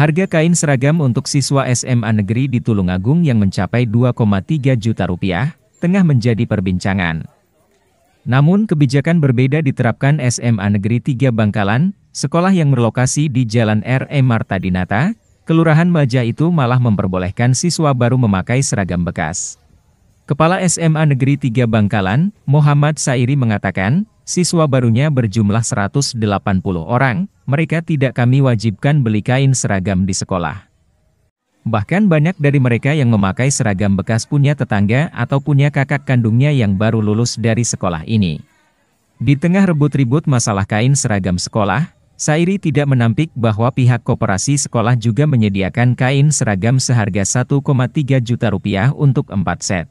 Harga kain seragam untuk siswa SMA negeri di Tulungagung yang mencapai 2,3 juta rupiah, tengah menjadi perbincangan. Namun kebijakan berbeda diterapkan SMA Negeri 3 Bangkalan, sekolah yang berlokasi di Jalan R.E. Marta Dinata, Kelurahan Maja itu malah memperbolehkan siswa baru memakai seragam bekas. Kepala SMA Negeri 3 Bangkalan, Muhammad Sairi mengatakan, siswa barunya berjumlah 180 orang, mereka tidak kami wajibkan beli kain seragam di sekolah. Bahkan banyak dari mereka yang memakai seragam bekas punya tetangga atau punya kakak kandungnya yang baru lulus dari sekolah ini. Di tengah rebut-ribut masalah kain seragam sekolah, Sairi tidak menampik bahwa pihak koperasi sekolah juga menyediakan kain seragam seharga 1,3 juta rupiah untuk 4 set.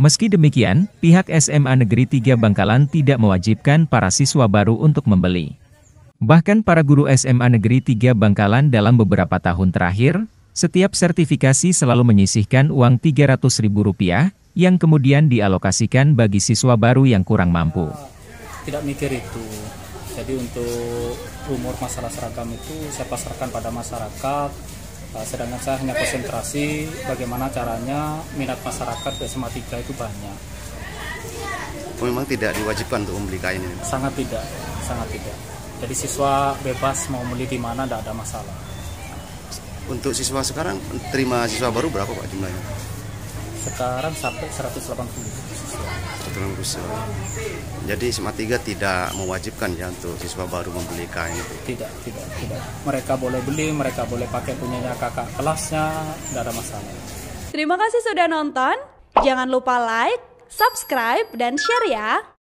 Meski demikian, pihak SMA Negeri 3 Bangkalan tidak mewajibkan para siswa baru untuk membeli. Bahkan para guru SMA Negeri 3 Bangkalan dalam beberapa tahun terakhir, setiap sertifikasi selalu menyisihkan uang Rp300.000 yang kemudian dialokasikan bagi siswa baru yang kurang mampu. Tidak mikir itu. Jadi untuk umur masalah seragam itu saya pasarkan pada masyarakat, Eh, sedangkan saya hanya konsentrasi bagaimana caranya minat masyarakat ke SMA 3 itu banyak. Oh, memang tidak diwajibkan untuk membeli kain ini? Sangat tidak, sangat tidak. Jadi siswa bebas mau beli di mana tidak ada masalah. Untuk siswa sekarang terima siswa baru berapa Pak jumlahnya? sekarang sampai 180 180 siswa. Jadi SMA 3 tidak mewajibkan ya untuk siswa baru membeli kain itu. Tidak, tidak, tidak. Mereka boleh beli, mereka boleh pakai punyanya kakak kelasnya, tidak ada masalah. Terima kasih sudah nonton. Jangan lupa like, subscribe dan share ya.